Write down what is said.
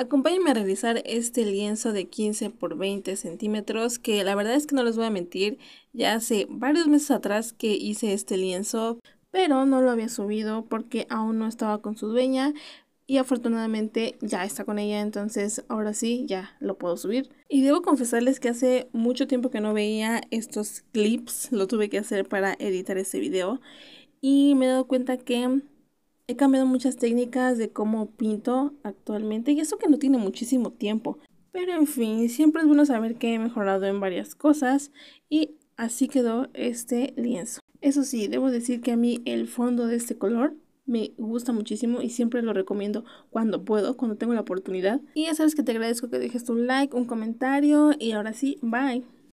Acompáñenme a realizar este lienzo de 15 por 20 centímetros que la verdad es que no les voy a mentir, ya hace varios meses atrás que hice este lienzo, pero no lo había subido porque aún no estaba con su dueña y afortunadamente ya está con ella, entonces ahora sí ya lo puedo subir. Y debo confesarles que hace mucho tiempo que no veía estos clips, lo tuve que hacer para editar este video y me he dado cuenta que He cambiado muchas técnicas de cómo pinto actualmente y eso que no tiene muchísimo tiempo. Pero en fin, siempre es bueno saber que he mejorado en varias cosas y así quedó este lienzo. Eso sí, debo decir que a mí el fondo de este color me gusta muchísimo y siempre lo recomiendo cuando puedo, cuando tengo la oportunidad. Y ya sabes que te agradezco que dejes tu like, un comentario y ahora sí, bye.